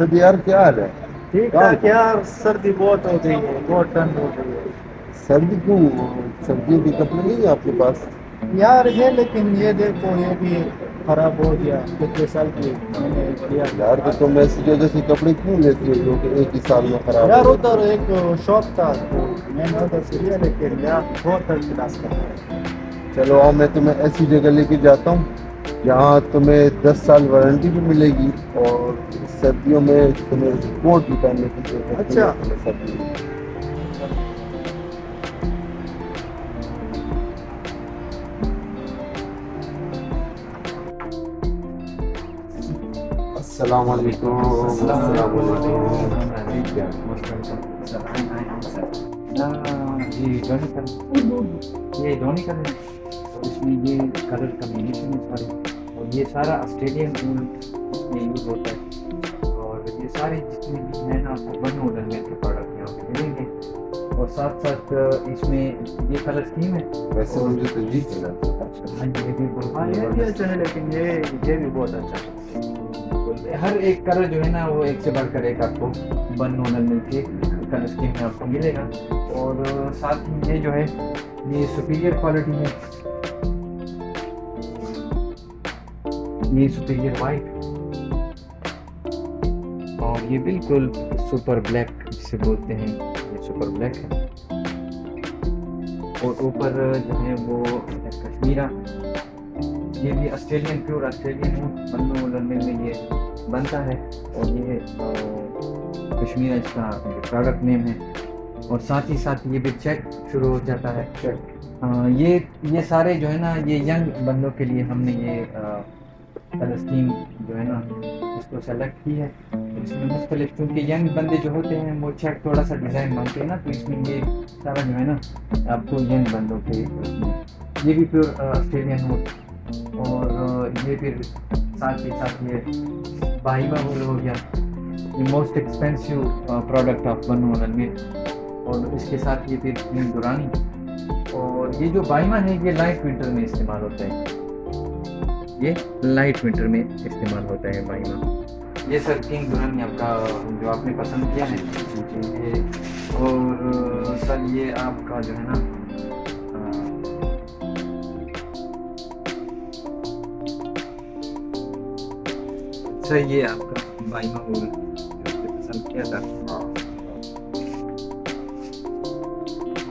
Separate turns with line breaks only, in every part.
सद तो यार क्या हाल है ठीक ठाक यार सर्दी बहुत हो गई है बहुत ठंड हो गई है सर्दी क्यों सर्दियों की कपड़े नहीं है आपके पास यार है लेकिन ये देखो ये भी खराब हो गया पिछले साल के यार तो तुम ऐसी वजह से कपड़े क्यों लेते हो जो कि एक ही साल में खराब यार उधर एक शॉप था तो मैंने उधर से लिया लेकिन यार बहुत थर्ड क्लास कर चलो आओ मैं तुम्हें ऐसी जगह लेके जाता हूँ जहाँ तुम्हें दस साल वारंटी भी मिलेगी और सर्दियों में तुम्हें कोट भी पहनने की जरूरत अच्छा ये ये धोनी कलर इसमें ये कलर कम्बिनेशन है सारे और ये सारा ऑस्ट्रेलियन यूज होता है इसमें ये कलर स्कीम है वैसे मुझे तो हाँ जी चला हाँ ये भी बहुत हाँ ये भी अच्छा है लेकिन ये ये भी बहुत अच्छा है हर एक कलर जो है ना वो एक से बढ़कर एक आपको बन वन मिल के कलर स्कीम में आपको मिलेगा और साथ में ये जो है ये सुपीरियर क्वालिटी है ये सुपीरियर वाइट और ये बिल्कुल सुपर ब्लैक जिसे बोलते हैं ये सुपर ब्लैक है और ऊपर जो है वो कश्मीरा ये भी ऑस्ट्रेलियन प्योर ऑस्ट्रेलियन बनने लंदन में ये बनता है और ये कश्मीरा इसका प्रोडक्ट नेम है और साथ ही साथ ये भी चेक शुरू हो जाता है चेक आ, ये ये सारे जो है ना ये यंग बंदों के लिए हमने ये आ, कलर स्कीम जो है ना इसको सेलेक्ट की है तो इसमें मुख्तलिफ क्योंकि यंग बंदे जो होते हैं वो चेक थोड़ा सा डिज़ाइन मांगते हैं ना तो इसमें ये सारा जो है ना आपको तो यंग बंदों के तो ये भी प्योर ऑस्ट्रेलियन हो और ये फिर साथ ही साथ ये बाइबा बोल हो गया ये मोस्ट एक्सपेंसिव प्रोडक्ट ऑफ बनोनल मिल्क और इसके साथ ये फिर दुरानी और ये जो बाइमा है ये लाइट विंटर में इस्तेमाल होता है ये लाइट विंटर में इस्तेमाल होता है माइमा ये सर किंग दुल्हन आपका जो आपने पसंद किया है ये और सर ये आपका जो है ना सर ये आपका बाई माहौल पसंद किया था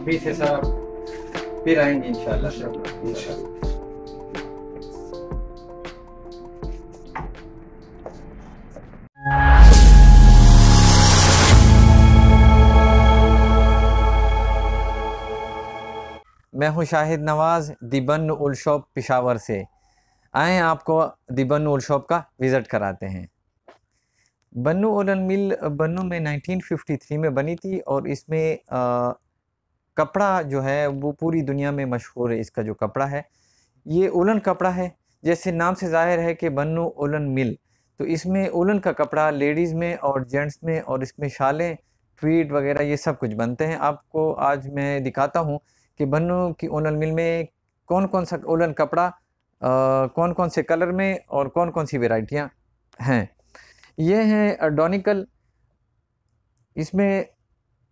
फिर से सर फिर आएंगे इंशाल्लाह इंशाल्लाह मैं हूं शाहिद नवाज़ दिबन उल शॉप पिशावर से आए आपको दिबन उल शॉप का विज़िट कराते हैं बनु उल मिल बनु में 1953 में बनी थी और इसमें आ, कपड़ा जो है वो पूरी दुनिया में मशहूर है इसका जो कपड़ा है ये उलन कपड़ा है जैसे नाम से जाहिर है कि बनु उलन मिल तो इसमें उलन का कपड़ा लेडीज़ में और जेंट्स में और इसमें शालें ट्वीट वगैरह ये सब कुछ बनते हैं आपको आज मैं दिखाता हूँ कि भन्नू की ओनल मिल में कौन कौन सा ओलन कपड़ा आ, कौन कौन से कलर में और कौन कौन सी वेराइटियाँ हैं ये हैं डोनिकल इसमें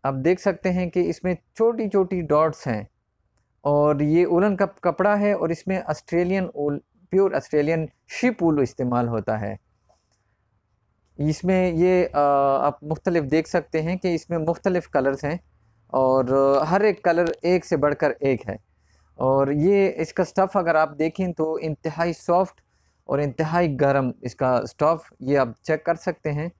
आप देख सकते हैं कि इसमें छोटी छोटी डॉट्स हैं और ये ओलन का कपड़ा है और इसमें ऑस्ट्रेलियन ओल प्योर ऑस्ट्रेलियन शिप ओल इस्तेमाल होता है इसमें ये आ, आप मुख्तलिफ देख सकते हैं कि इसमें मुख्तलिफ कलर्स हैं और हर एक कलर एक से बढ़कर एक है और ये इसका स्टफ़ अगर आप देखें तो इंतहाई सॉफ्ट और इंतहाई गर्म इसका स्टफ़ ये आप चेक कर सकते हैं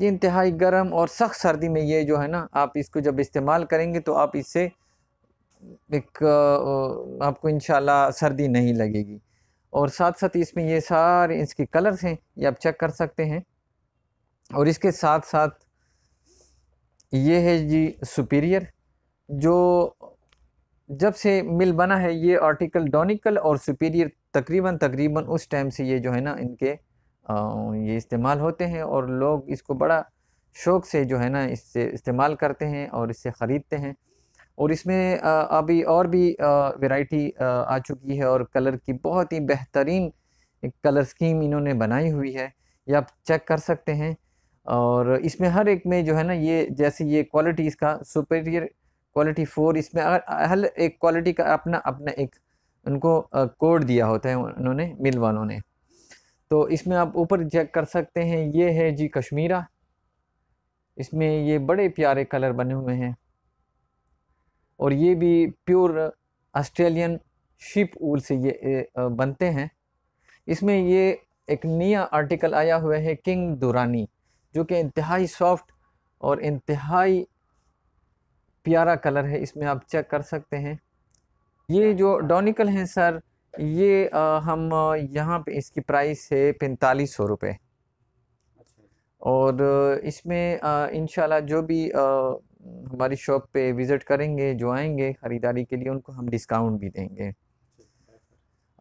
ये इंतहाई गर्म और सख्त सर्दी में ये जो है ना आप इसको जब इस्तेमाल करेंगे तो आप इससे एक आपको इन सर्दी नहीं लगेगी और साथ साथ इसमें ये सारे इसके कलर्स हैं ये आप चेक कर सकते हैं और इसके साथ साथ ये है जी सुपीरियर जो जब से मिल बना है ये आर्टिकल डोनिकल और सुपीरियर तकरीबन तकरीबन उस टाइम से ये जो है ना इनके ये इस्तेमाल होते हैं और लोग इसको बड़ा शौक़ से जो है ना इससे इस्तेमाल करते हैं और इससे ख़रीदते हैं और इसमें अभी और भी वैरायटी आ चुकी है और कलर की बहुत ही बेहतरीन कलर स्कीम इन्होंने बनाई हुई है ये आप चेक कर सकते हैं और इसमें हर एक में जो है ना ये जैसे ये क्वालिटी इसका सुपेरियर क्वालिटी फोर इसमें हर एक क्वालिटी का अपना अपना एक उनको कोड दिया होता है उन्होंने मिल वालों ने तो इसमें आप ऊपर चेक कर सकते हैं ये है जी कश्मीरा इसमें ये बड़े प्यारे कलर बने हुए हैं और ये भी प्योर ऑस्ट्रेलियन शिप ऊल से ये बनते हैं इसमें ये एक नया आर्टिकल आया हुआ है किंग दुरानी जो कि इंतहाई सॉफ्ट और इंतहाई प्यारा कलर है इसमें आप चेक कर सकते हैं ये जो डोनिकल हैं सर ये आ, हम यहाँ पे इसकी प्राइस है पैंतालीस सौ रुपये और इसमें इन जो भी आ, हमारी शॉप पे विज़िट करेंगे जो आएंगे ख़रीदारी के लिए उनको हम डिस्काउंट भी देंगे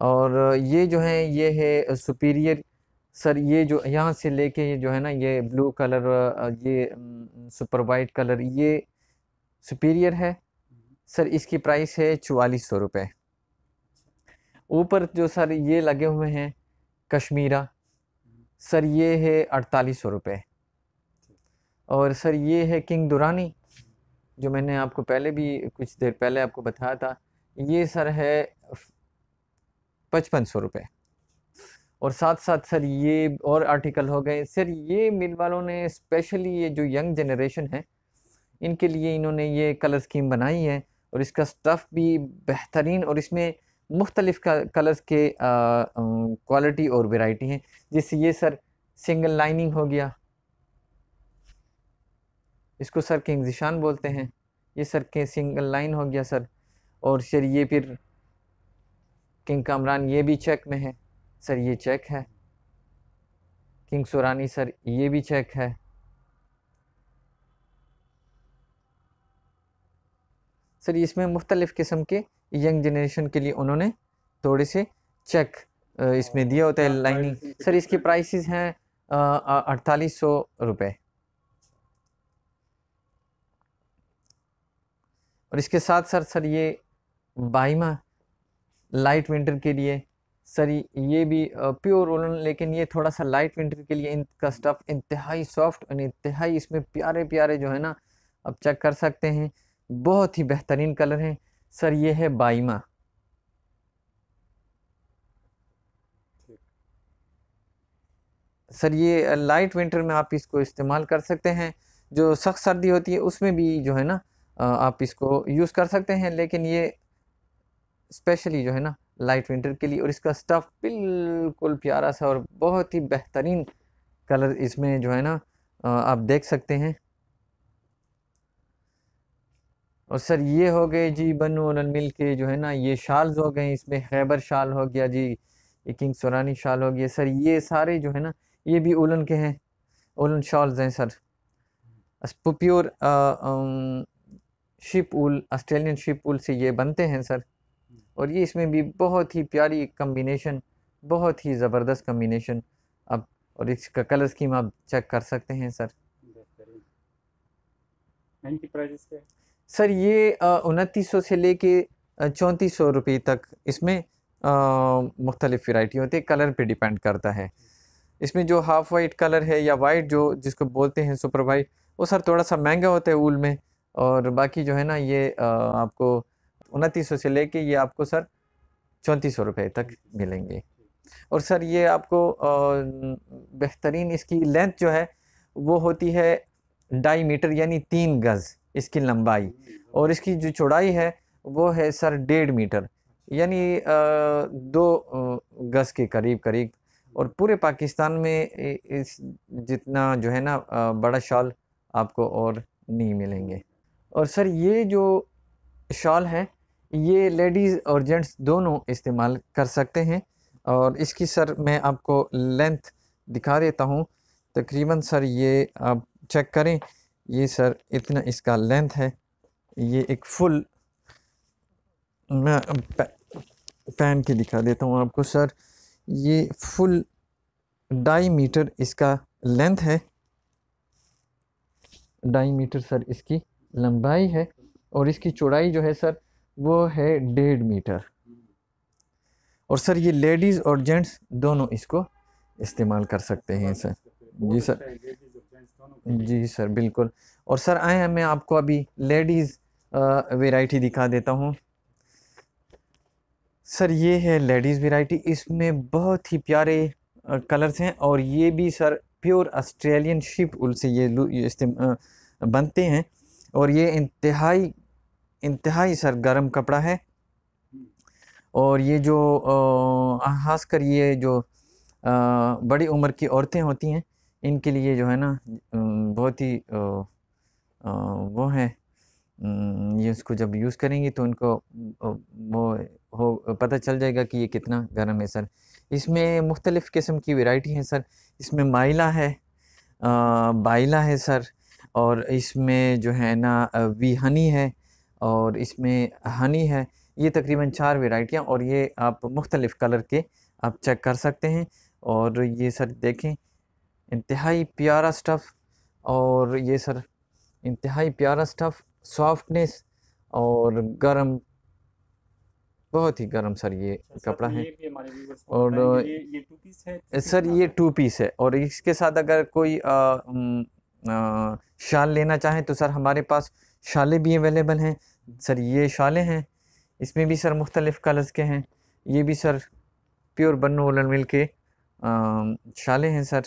और ये जो है ये है सुपीरियर सर ये जो यहाँ से लेके ये जो है ना ये ब्लू कलर ये सुपर वाइट कलर ये सुपीरियर है सर इसकी प्राइस है चवालीस सौ रुपये ऊपर जो सर ये लगे हुए हैं कश्मीरा सर ये है अड़तालीस सौ रुपये और सर ये है किंग दुरानी जो मैंने आपको पहले भी कुछ देर पहले आपको बताया था ये सर है पचपन सौ रुपये और साथ साथ सर ये और आर्टिकल हो गए सर ये मिल वालों ने स्पेशली ये जो यंग जनरेशन है इनके लिए इन्होंने ये कलर स्कीम बनाई है और इसका स्टफ़ भी बेहतरीन और इसमें मुख्तलिफ़ कलर्स के क्वालिटी और वैरायटी हैं जैसे ये सर सिंगल लाइनिंग हो गया इसको सर किंग जिशान बोलते हैं ये सर के सिंगल लाइन हो गया सर और सर ये फिर किंग कामरान ये भी चेक में है सर ये चेक है किंग सुरानी सर ये भी चेक है सर इसमें मुख्तलिफ़ किस्म के यंग जनरेशन के लिए उन्होंने थोड़े से चेक इसमें दिया होता है लाइनिंग हाँ, सर इसकी प्राइसेस हैं अड़तालीस सौ रुपये और इसके साथ सर सर ये बाइमा लाइट विंटर के लिए सॉरी ये भी प्योर ओलन लेकिन ये थोड़ा सा लाइट विंटर के लिए इनका स्टफ़ इंतहाई सॉफ्ट और इंतहाई इसमें प्यारे प्यारे जो है ना आप चेक कर सकते हैं बहुत ही बेहतरीन कलर हैं सर ये है बाइमा सर ये लाइट विंटर में आप इसको इस्तेमाल कर सकते हैं जो सख्त सर्दी होती है उसमें भी जो है ना आप इसको यूज़ कर सकते हैं लेकिन ये स्पेशली जो है ना लाइट विंटर के लिए और इसका स्टफ़ बिल्कुल प्यारा सा और बहुत ही बेहतरीन कलर इसमें जो है ना आप देख सकते हैं और सर ये हो गए जी बनो और अनमिल के जो है ना ये शाल्स हो गए इसमें खैबर शाल हो गया जी ये किंग सोरानी शाल हो गया सर ये सारे जो है ना ये भी ओलन के हैं ओलन शॉल्स हैं sir pure sheep wool Australian sheep wool से ये बनते हैं सर और ये इसमें भी बहुत ही प्यारी कम्बिनेशन बहुत ही ज़बरदस्त कम्बिनेशन अब और इसका कलर स्कीम आप चेक कर सकते हैं सर सर ये उनतीस सौ से लेके चौंतीस सौ रुपये तक इसमें मुख्तलिफ़ वैरायटी होती है कलर पे डिपेंड करता है इसमें जो हाफ़ वाइट कलर है या वाइट जो जिसको बोलते हैं सुपर वाइट वो सर थोड़ा सा महंगा होता है ऊल में और बाकी जो है ना ये आ, आपको उनतीस सौ से लेके ये आपको सर चौंतीस सौ रुपये तक मिलेंगे और सर ये आपको बेहतरीन इसकी लेंथ जो है वो होती है ढाई मीटर यानी तीन गज़ इसकी लंबाई और इसकी जो चौड़ाई है वो है सर डेढ़ मीटर यानी दो गज़ के करीब करीब और पूरे पाकिस्तान में इस जितना जो है ना बड़ा शॉल आपको और नहीं मिलेंगे और सर ये जो शॉल है ये लेडीज़ और जेंट्स दोनों इस्तेमाल कर सकते हैं और इसकी सर मैं आपको लेंथ दिखा देता हूँ तकरीबन सर ये आप चेक करें ये सर इतना इसका लेंथ है ये एक फुल मैं पैन की दिखा देता हूँ आपको सर ये फुल ढाई मीटर इसका लेंथ है ढाई मीटर सर इसकी लंबाई है और इसकी चौड़ाई जो है सर वो है डेढ़ मीटर और सर ये लेडीज़ और जेंट्स दोनों इसको इस्तेमाल कर सकते हैं sir ji sir ji sir बिल्कुल और सर आए मैं आपको अभी लेडीज़ वेराइटी दिखा देता हूँ सर ये है लेडीज़ वेराइटी इसमें बहुत ही प्यारे कलर्स हैं और ये भी sir pure Australian sheep wool से ये, ये बनते हैं और ये इंतहाई इंतहाई सर गर्म कपड़ा है और ये जो ख़ास कर ये जो आ, बड़ी उम्र की औरतें होती हैं इनके लिए जो है ना बहुत ही वो है ये उसको जब यूज़ करेंगी तो उनको वो हो पता चल जाएगा कि ये कितना गर्म है सर इसमें मुख्तलिफ़ किस्म की वैरायटी है सर इसमें माइला है बाइला है सर और इसमें जो है ना वी हनी है और इसमें हनी है ये तकरीबन चार वेराइटियाँ और ये आप मुख्तलिफ़ कलर के आप चेक कर सकते हैं और ये सर देखें इंतहाई प्यारा स्टफ़ और ये सर इंतहाई प्यारा स्टफ़ सॉफ्टनेस और गर्म बहुत ही गर्म सर ये कपड़ा है और ये, टू पीस है सर ये टू पीस है और इसके साथ अगर कोई आ, आ, शाल लेना चाहें तो सर हमारे पास शालें भी अवेलेबल हैं सर ये शाले हैं इसमें भी सर मुख्तलिफ़ कलर्स के हैं ये भी सर प्योर बनो वलन मिल के शाले हैं सर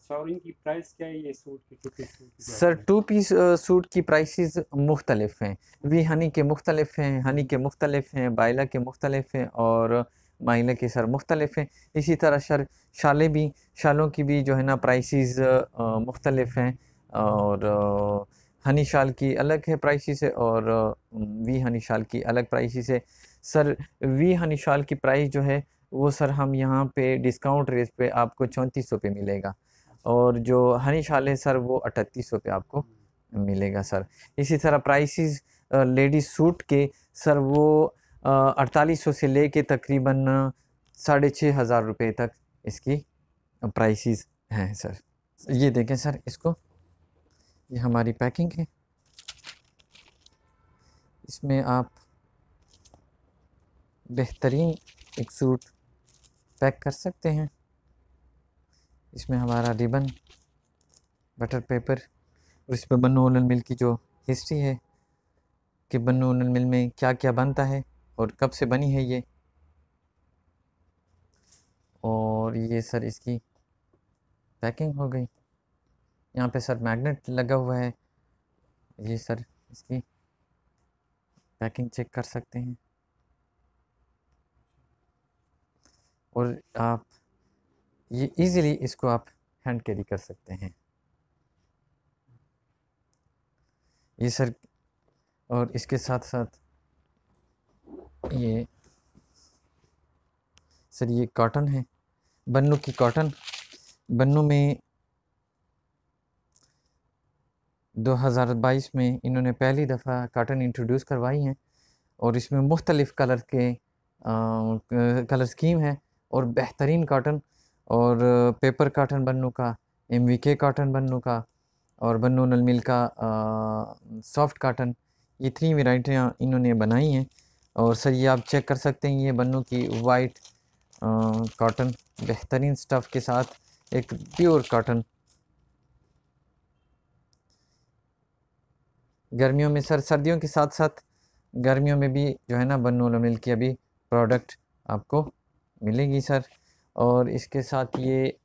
अच्छा, की प्राइस क्या है ये suit piece sir two piece suit की प्राइसेस मुख्तलिफ हैं वी हनी के मुख्तलिफ हैं हनी के मुख्तलिफ हैं बाइला के मुख्तलिफ हैं और माइला के सर मुख्तलिफ हैं इसी तरह सर शाले भी शालों की भी जो है ना प्राइसेस मुख्तलिफ हैं और हनी शाल की अलग है प्राइसी से और वी हनी शाल की अलग प्राइसी से सर वी हनी शाल की प्राइस जो है वो सर हम यहाँ पे डिस्काउंट रेट पे आपको चौंतीस सौ पे मिलेगा और जो हनी शाल है सर वो अठतीस सौ पे आपको मिलेगा सर इसी तरह प्राइसेस लेडीज सूट के सर वो अड़तालीस सौ से ले कर तकरीबन साढ़े छः हज़ार रुपये तक इसकी प्राइसेस हैं सर ये देखें सर इसको ये हमारी पैकिंग है इसमें आप बेहतरीन एक सूट पैक कर सकते हैं इसमें हमारा रिबन बटर पेपर और इस पर बनो उलन मिल की जो हिस्ट्री है कि बनो उलन मिल में क्या क्या बनता है और कब से बनी है ये और ये सर इसकी पैकिंग हो गई यहाँ पे सर मैग्नेट लगा हुआ है ये सर इसकी पैकिंग चेक कर सकते हैं और आप ये इजीली इसको आप हैंड कैरी कर सकते हैं ये सर और इसके साथ साथ ये सर ये कॉटन है बन्नू की कॉटन बन्नू में 2022 में इन्होंने पहली दफ़ा काटन इंट्रोड्यूस करवाई हैं और इसमें मुख्तलिफ़ कलर के कलर स्कीम है और बेहतरीन काटन और पेपर काटन बनू का एम वी के काटन बनू का और बनो नल मिल का सॉफ्ट काटन ये थ्री वेराइटियाँ इन्होंने बनाई हैं और सर ये आप चेक कर सकते हैं ये बनू की वाइट काटन बेहतरीन स्टफ़ के साथ एक प्योर काटन गर्मियों में सर सर्दियों के साथ साथ गर्मियों में भी जो है ना बनूल मिल की अभी प्रोडक्ट आपको मिलेगी सर और इसके साथ ये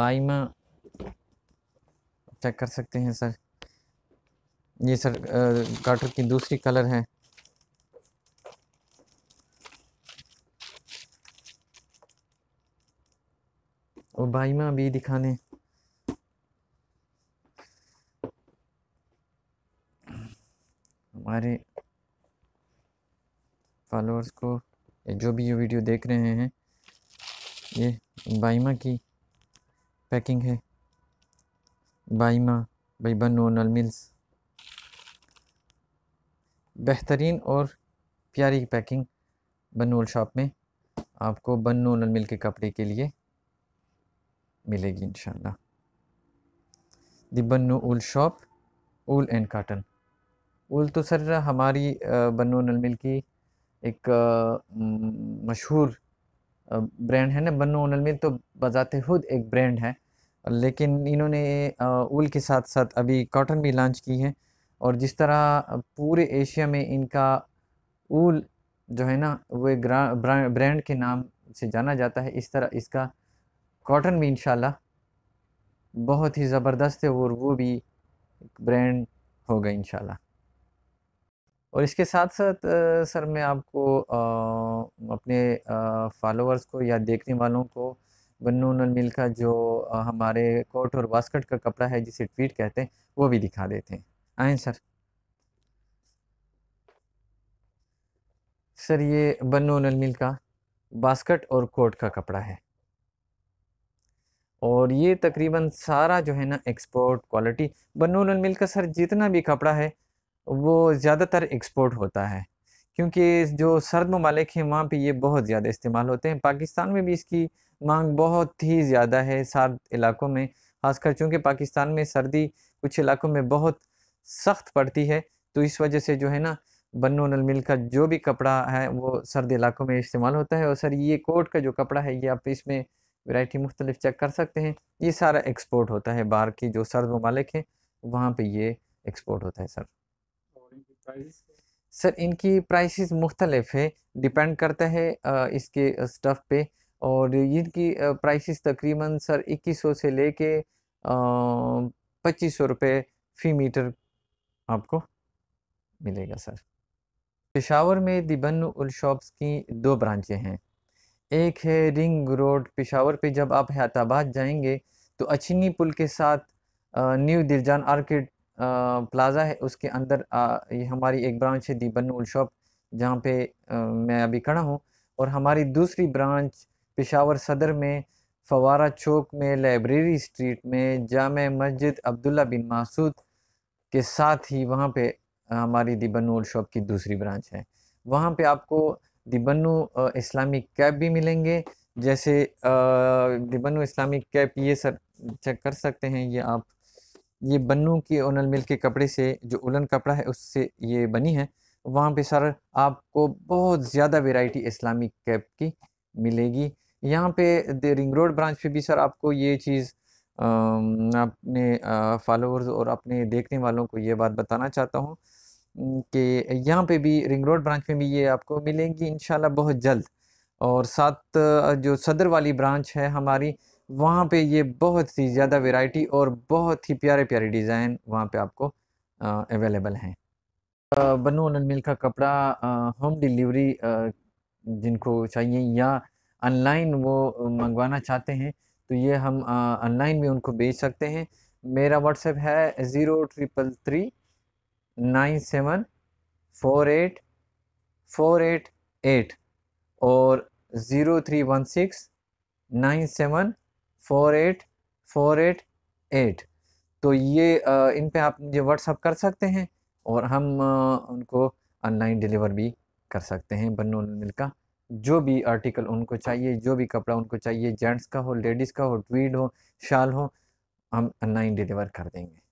बाइमा चेक कर सकते हैं सर ये सर गाटर की दूसरी कलर है और बाइमा भी दिखाने हमारे फॉलोअर्स को जो भी ये वीडियो देख रहे हैं ये बाइमा की पैकिंग है बाइमा भाई बनो नल मिल्स बेहतरीन और प्यारी पैकिंग बनोल शॉप में आपको बनो नल मिल के कपड़े के लिए मिलेगी in the Bannu wool shop wool and cotton wool तो सर हमारी बनो नलमिल की एक मशहूर ब्रांड है ना बनो नलमिल तो बजाते खुद एक ब्रांड है लेकिन इन्होंने उल के साथ साथ अभी कॉटन भी लॉन्च की है और जिस तरह पूरे एशिया में इनका ऊल जो है ना वो ब्रांड के नाम से जाना जाता है इस तरह इसका कॉटन भी इन बहुत ही ज़बरदस्त है और वो भी ब्रांड होगा इन और इसके साथ साथ सर मैं आपको आ, अपने फॉलोअर्स को या देखने वालों को बन्नू नल मिल का जो हमारे कोट और वास्कट का कपड़ा है जिसे ट्वीट कहते हैं वो भी दिखा देते हैं आए सर सर ये बन्नू नल मिल का बास्कट और कोट का कपड़ा है और ये तकरीबन सारा जो है ना एक्सपोर्ट क्वालिटी बन्नू नल मिल का सर जितना भी कपड़ा है वो ज़्यादातर एक्सपोर्ट होता है क्योंकि जो सर्द ममालिक हैं वहाँ पे ये बहुत ज़्यादा इस्तेमाल होते हैं पाकिस्तान में भी इसकी मांग बहुत ही ज़्यादा है सर्द इलाकों में खासकर चूँकि पाकिस्तान में सर्दी कुछ इलाकों में बहुत सख्त पड़ती है तो इस वजह से जो है ना बनो नल मिल का जो भी कपड़ा है वो सर्द इलाकों में इस्तेमाल होता है और सर ये कोट का जो कपड़ा है ये आप इसमें वैरायटी मुख्तलिफ चेक कर सकते हैं ये सारा एक्सपोर्ट होता है बाहर की जो सर्द ममालिक हैं वहाँ पर ये एक्सपोर्ट होता है सर सर इनकी प्राइसेस मुख्तलिफ है डिपेंड करता है इसके स्टफ़ पे और इनकी प्राइसेस तकरीबन सर इक्कीस सौ से लेके पच्चीस सौ रुपये फ़ी मीटर आपको मिलेगा सर पेशावर में दिबन शॉप्स की दो ब्रांचें हैं एक है रिंग रोड पेशावर पे जब आप हयाताबाद जाएंगे तो अचिनी पुल के साथ न्यू दिलजान आर्किड प्लाज़ा है उसके अंदर ये हमारी एक ब्रांच है दी बनूल शॉप जहाँ पे आ, मैं अभी खड़ा हूँ और हमारी दूसरी ब्रांच पेशावर सदर में फवारा चौक में लाइब्रेरी स्ट्रीट में जाम मस्जिद अब्दुल्ला बिन मासूद के साथ ही वहाँ पे हमारी बनूल शॉप की दूसरी ब्रांच है वहाँ पे आपको बनू इस्लामिक कैब भी मिलेंगे जैसे बनू इस्लामिक कैब ये सर चेक कर सकते हैं ये आप ये बन्नू के ओनल मिल के कपड़े से जो उलन कपड़ा है उससे ये बनी है वहाँ पे सर आपको बहुत ज़्यादा वेराइटी इस्लामिक कैप की मिलेगी यहाँ पे रिंग रोड ब्रांच पे भी सर आपको ये चीज़ अपने फॉलोअर्स और अपने देखने वालों को ये बात बताना चाहता हूँ कि यहाँ पे भी रिंग रोड ब्रांच में भी ये आपको मिलेंगी इन बहुत जल्द और साथ जो सदर वाली ब्रांच है हमारी वहाँ पे ये बहुत ही ज़्यादा वेराइटी और बहुत ही प्यारे प्यारे डिज़ाइन वहाँ पे आपको अवेलेबल हैं बनू अन मिल का कपड़ा होम डिलीवरी जिनको चाहिए या ऑनलाइन वो मंगवाना चाहते हैं तो ये हम ऑनलाइन भी उनको बेच सकते हैं मेरा व्हाट्सएप है zero triple three nine seven four eight four eight eight और zero three one six nine seven four eight four eight eight तो ये इन पे आप मुझे व्हाट्सअप कर सकते हैं और हम उनको ऑनलाइन डिलीवर भी कर सकते हैं बनो मिल का जो भी आर्टिकल उनको चाहिए जो भी कपड़ा उनको चाहिए जेंट्स का हो लेडीज़ का हो ट्वीड हो शाल हो हम ऑनलाइन डिलीवर कर देंगे